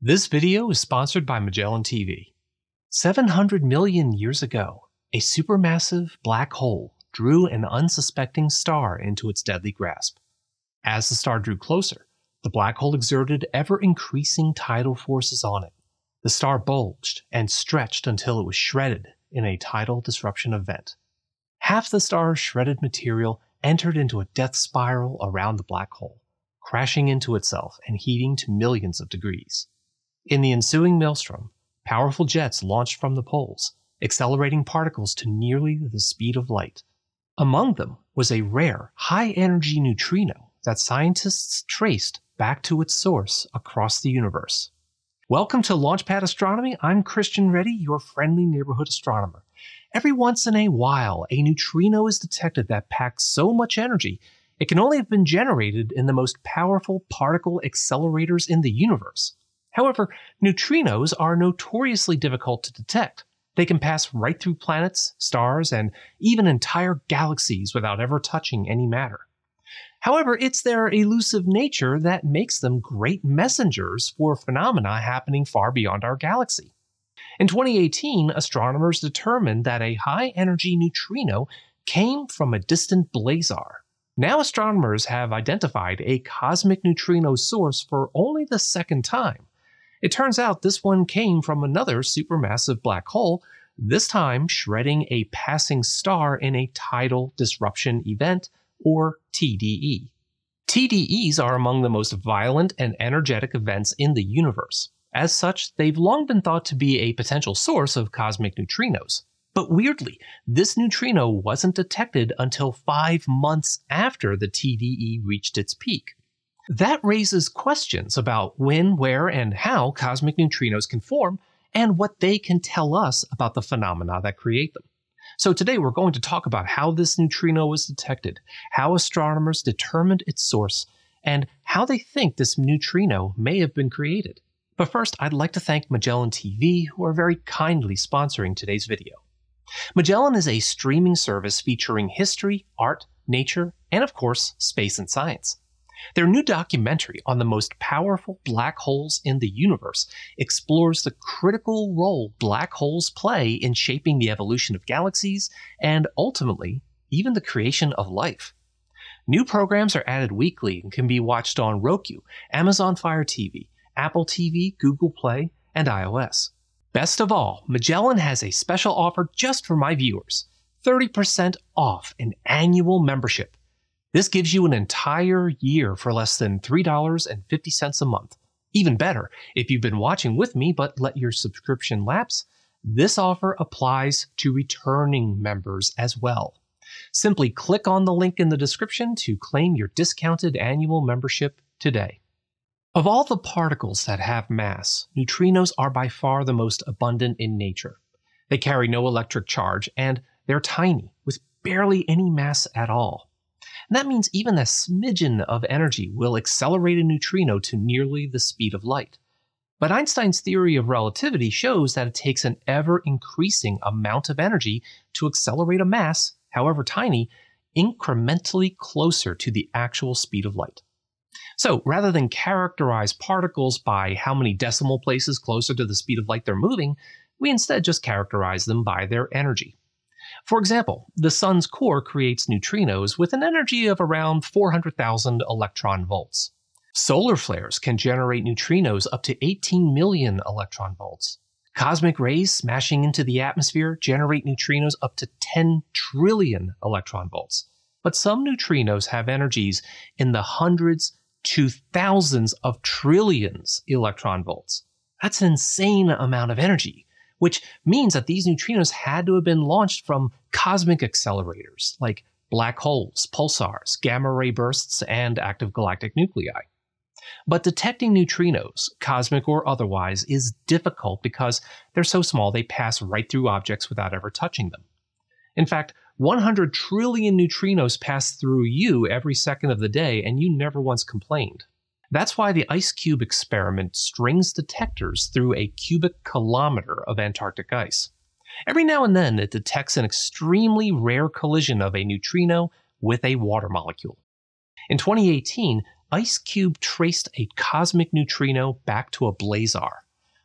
This video is sponsored by Magellan TV. 700 million years ago, a supermassive black hole drew an unsuspecting star into its deadly grasp. As the star drew closer, the black hole exerted ever increasing tidal forces on it. The star bulged and stretched until it was shredded in a tidal disruption event. Half the star's shredded material entered into a death spiral around the black hole, crashing into itself and heating to millions of degrees. In the ensuing maelstrom, powerful jets launched from the poles, accelerating particles to nearly the speed of light. Among them was a rare, high energy neutrino that scientists traced back to its source across the universe. Welcome to Launchpad Astronomy. I'm Christian Reddy, your friendly neighborhood astronomer. Every once in a while, a neutrino is detected that packs so much energy it can only have been generated in the most powerful particle accelerators in the universe. However, neutrinos are notoriously difficult to detect. They can pass right through planets, stars, and even entire galaxies without ever touching any matter. However, it's their elusive nature that makes them great messengers for phenomena happening far beyond our galaxy. In 2018, astronomers determined that a high energy neutrino came from a distant blazar. Now, astronomers have identified a cosmic neutrino source for only the second time, it turns out this one came from another supermassive black hole, this time shredding a passing star in a tidal disruption event, or TDE. TDEs are among the most violent and energetic events in the universe. As such, they've long been thought to be a potential source of cosmic neutrinos. But weirdly, this neutrino wasn't detected until five months after the TDE reached its peak. That raises questions about when, where, and how cosmic neutrinos can form and what they can tell us about the phenomena that create them. So, today we're going to talk about how this neutrino was detected, how astronomers determined its source, and how they think this neutrino may have been created. But first, I'd like to thank Magellan TV, who are very kindly sponsoring today's video. Magellan is a streaming service featuring history, art, nature, and of course, space and science. Their new documentary on the most powerful black holes in the universe explores the critical role black holes play in shaping the evolution of galaxies and ultimately, even the creation of life. New programs are added weekly and can be watched on Roku, Amazon Fire TV, Apple TV, Google Play, and iOS. Best of all, Magellan has a special offer just for my viewers 30% off an annual membership this gives you an entire year for less than $3.50 a month. Even better, if you've been watching with me but let your subscription lapse, this offer applies to returning members as well. Simply click on the link in the description to claim your discounted annual membership today. Of all the particles that have mass, neutrinos are by far the most abundant in nature. They carry no electric charge and they're tiny, with barely any mass at all. And that means even a smidgen of energy will accelerate a neutrino to nearly the speed of light. But Einstein's theory of relativity shows that it takes an ever increasing amount of energy to accelerate a mass, however tiny, incrementally closer to the actual speed of light. So rather than characterize particles by how many decimal places closer to the speed of light they're moving, we instead just characterize them by their energy. For example, the sun's core creates neutrinos with an energy of around 400,000 electron volts. Solar flares can generate neutrinos up to 18 million electron volts. Cosmic rays smashing into the atmosphere generate neutrinos up to 10 trillion electron volts. But some neutrinos have energies in the hundreds to thousands of trillions electron volts. That's an insane amount of energy which means that these neutrinos had to have been launched from cosmic accelerators like black holes, pulsars, gamma ray bursts, and active galactic nuclei. But detecting neutrinos, cosmic or otherwise, is difficult because they're so small they pass right through objects without ever touching them. In fact, 100 trillion neutrinos pass through you every second of the day, and you never once complained. That's why the Ice Cube experiment strings detectors through a cubic kilometer of Antarctic ice. Every now and then, it detects an extremely rare collision of a neutrino with a water molecule. In 2018, Ice Cube traced a cosmic neutrino back to a blazar.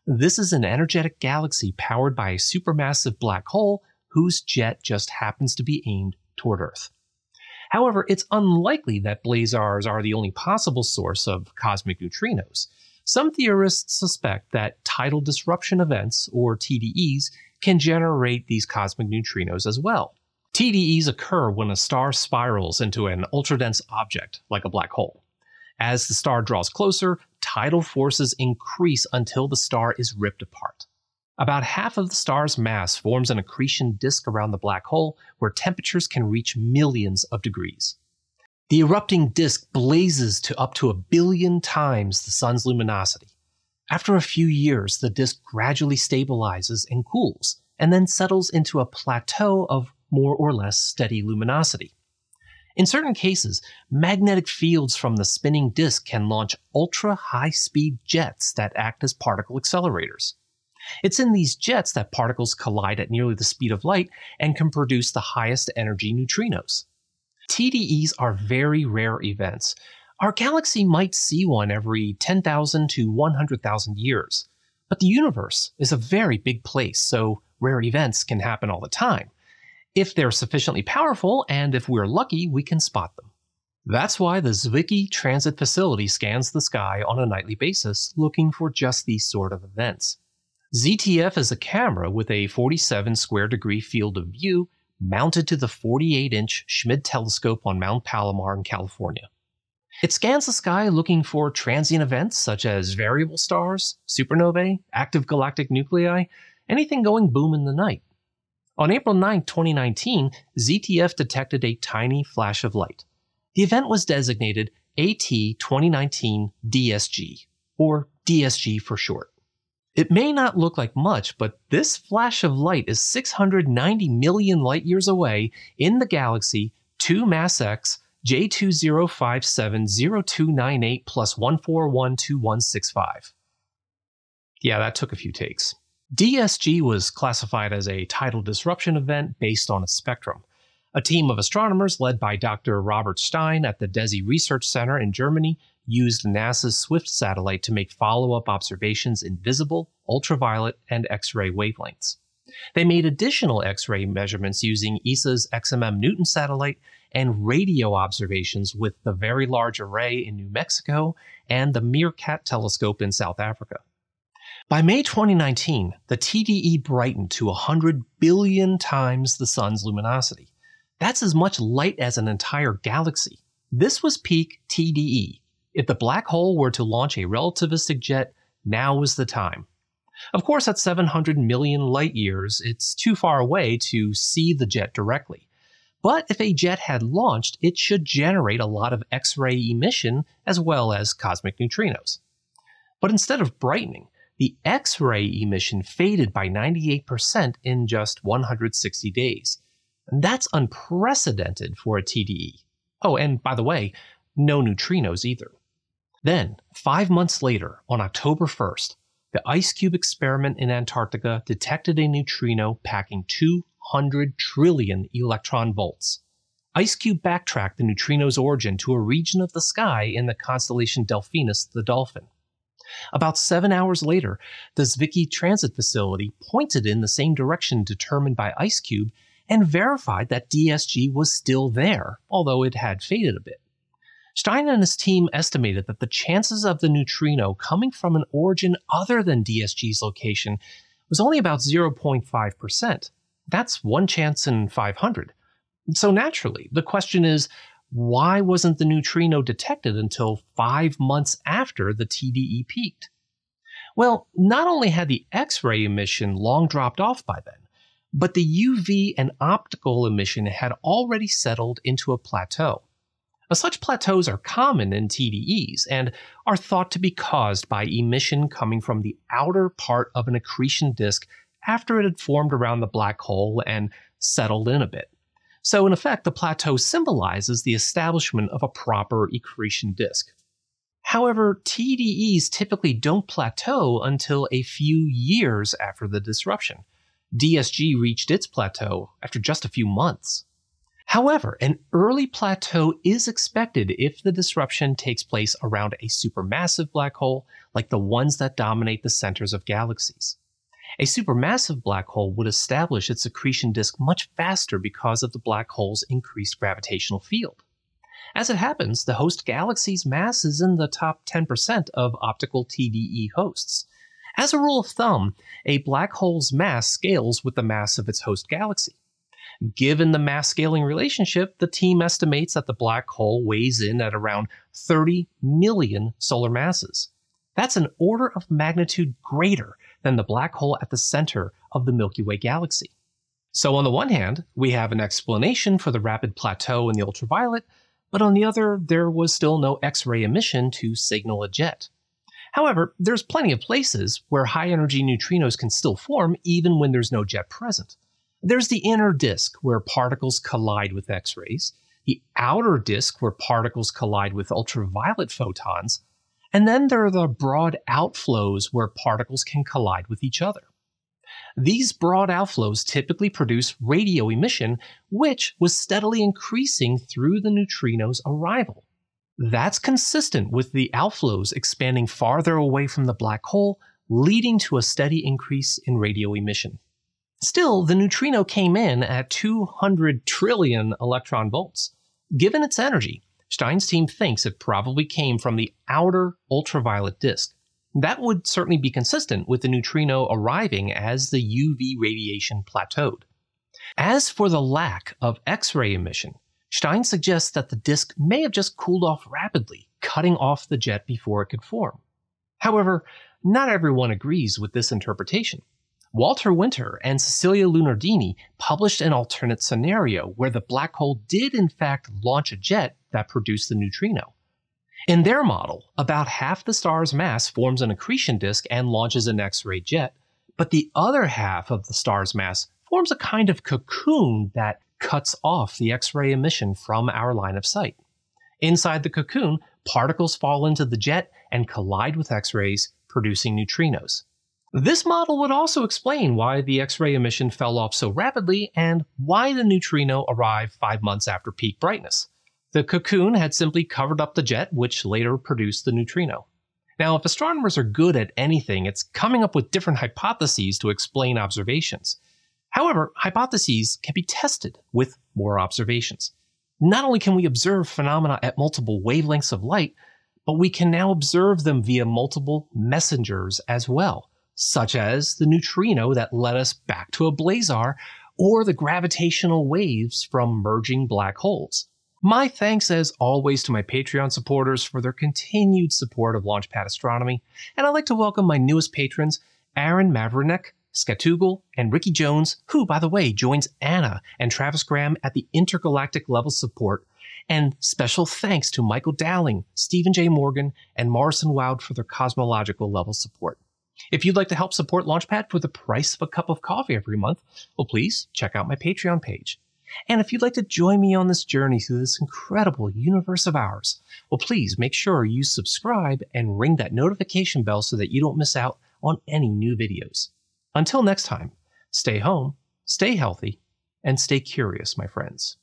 This is an energetic galaxy powered by a supermassive black hole whose jet just happens to be aimed toward Earth. However, it's unlikely that blazars are the only possible source of cosmic neutrinos. Some theorists suspect that tidal disruption events, or TDEs, can generate these cosmic neutrinos as well. TDEs occur when a star spirals into an ultra-dense object, like a black hole. As the star draws closer, tidal forces increase until the star is ripped apart. About half of the star's mass forms an accretion disk around the black hole where temperatures can reach millions of degrees. The erupting disk blazes to up to a billion times the sun's luminosity. After a few years, the disk gradually stabilizes and cools, and then settles into a plateau of more or less steady luminosity. In certain cases, magnetic fields from the spinning disk can launch ultra high speed jets that act as particle accelerators. It's in these jets that particles collide at nearly the speed of light and can produce the highest energy neutrinos. TDEs are very rare events. Our galaxy might see one every 10,000 to 100,000 years. But the universe is a very big place, so rare events can happen all the time. If they're sufficiently powerful, and if we're lucky, we can spot them. That's why the Zwicky Transit Facility scans the sky on a nightly basis looking for just these sort of events. ZTF is a camera with a 47 square degree field of view mounted to the 48 inch Schmidt telescope on Mount Palomar in California. It scans the sky looking for transient events such as variable stars, supernovae, active galactic nuclei, anything going boom in the night. On April 9, 2019, ZTF detected a tiny flash of light. The event was designated AT 2019 DSG, or DSG for short. It may not look like much, but this flash of light is 690 million light years away in the galaxy 2 Mass X J20570298 plus 1412165. Yeah, that took a few takes. DSG was classified as a tidal disruption event based on its spectrum. A team of astronomers led by Dr. Robert Stein at the DESI Research Center in Germany used NASA's SWIFT satellite to make follow up observations in visible, ultraviolet, and X ray wavelengths. They made additional X ray measurements using ESA's XMM Newton satellite and radio observations with the Very Large Array in New Mexico and the Meerkat telescope in South Africa. By May 2019, the TDE brightened to 100 billion times the sun's luminosity. That's as much light as an entire galaxy. This was peak TDE, if the black hole were to launch a relativistic jet, now is the time. Of course, at 700 million light years, it's too far away to see the jet directly. But if a jet had launched, it should generate a lot of X ray emission as well as cosmic neutrinos. But instead of brightening, the X ray emission faded by 98% in just 160 days. And that's unprecedented for a TDE. Oh, and by the way, no neutrinos either. Then, five months later, on October 1st, the Ice Cube experiment in Antarctica detected a neutrino packing 200 trillion electron volts. Ice Cube backtracked the neutrino's origin to a region of the sky in the constellation Delphinus the Dolphin. About seven hours later, the Zwicky Transit Facility pointed in the same direction determined by Ice Cube and verified that DSG was still there, although it had faded a bit. Stein and his team estimated that the chances of the neutrino coming from an origin other than DSG's location was only about 0.5%. That's one chance in 500. So naturally, the question is why wasn't the neutrino detected until five months after the TDE peaked? Well, not only had the X ray emission long dropped off by then, but the UV and optical emission had already settled into a plateau. But such plateaus are common in TDEs and are thought to be caused by emission coming from the outer part of an accretion disk after it had formed around the black hole and settled in a bit. So, in effect, the plateau symbolizes the establishment of a proper accretion disk. However, TDEs typically don't plateau until a few years after the disruption. DSG reached its plateau after just a few months. However, an early plateau is expected if the disruption takes place around a supermassive black hole like the ones that dominate the centers of galaxies. A supermassive black hole would establish its accretion disk much faster because of the black hole's increased gravitational field. As it happens, the host galaxy's mass is in the top 10% of optical TDE hosts. As a rule of thumb, a black hole's mass scales with the mass of its host galaxy. Given the mass scaling relationship, the team estimates that the black hole weighs in at around 30 million solar masses. That's an order of magnitude greater than the black hole at the center of the Milky Way galaxy. So, on the one hand, we have an explanation for the rapid plateau in the ultraviolet, but on the other, there was still no X ray emission to signal a jet. However, there's plenty of places where high energy neutrinos can still form even when there's no jet present. There's the inner disk where particles collide with X rays, the outer disk where particles collide with ultraviolet photons, and then there are the broad outflows where particles can collide with each other. These broad outflows typically produce radio emission, which was steadily increasing through the neutrino's arrival. That's consistent with the outflows expanding farther away from the black hole, leading to a steady increase in radio emission. Still, the neutrino came in at 200 trillion electron volts. Given its energy, Stein's team thinks it probably came from the outer ultraviolet disk. That would certainly be consistent with the neutrino arriving as the UV radiation plateaued. As for the lack of X ray emission, Stein suggests that the disk may have just cooled off rapidly, cutting off the jet before it could form. However, not everyone agrees with this interpretation. Walter Winter and Cecilia Lunardini published an alternate scenario where the black hole did, in fact, launch a jet that produced the neutrino. In their model, about half the star's mass forms an accretion disk and launches an X ray jet, but the other half of the star's mass forms a kind of cocoon that cuts off the X ray emission from our line of sight. Inside the cocoon, particles fall into the jet and collide with X rays, producing neutrinos. This model would also explain why the X ray emission fell off so rapidly and why the neutrino arrived five months after peak brightness. The cocoon had simply covered up the jet, which later produced the neutrino. Now, if astronomers are good at anything, it's coming up with different hypotheses to explain observations. However, hypotheses can be tested with more observations. Not only can we observe phenomena at multiple wavelengths of light, but we can now observe them via multiple messengers as well such as the neutrino that led us back to a blazar or the gravitational waves from merging black holes. My thanks, as always, to my Patreon supporters for their continued support of Launchpad Astronomy, and I'd like to welcome my newest patrons, Aaron Maverick, Skatugal, and Ricky Jones, who, by the way, joins Anna and Travis Graham at the intergalactic level support. And special thanks to Michael Dowling, Stephen J. Morgan, and Morrison Wild for their cosmological level support. If you'd like to help support Launchpad for the price of a cup of coffee every month, well, please check out my Patreon page. And if you'd like to join me on this journey through this incredible universe of ours, well, please make sure you subscribe and ring that notification bell so that you don't miss out on any new videos. Until next time, stay home, stay healthy, and stay curious, my friends.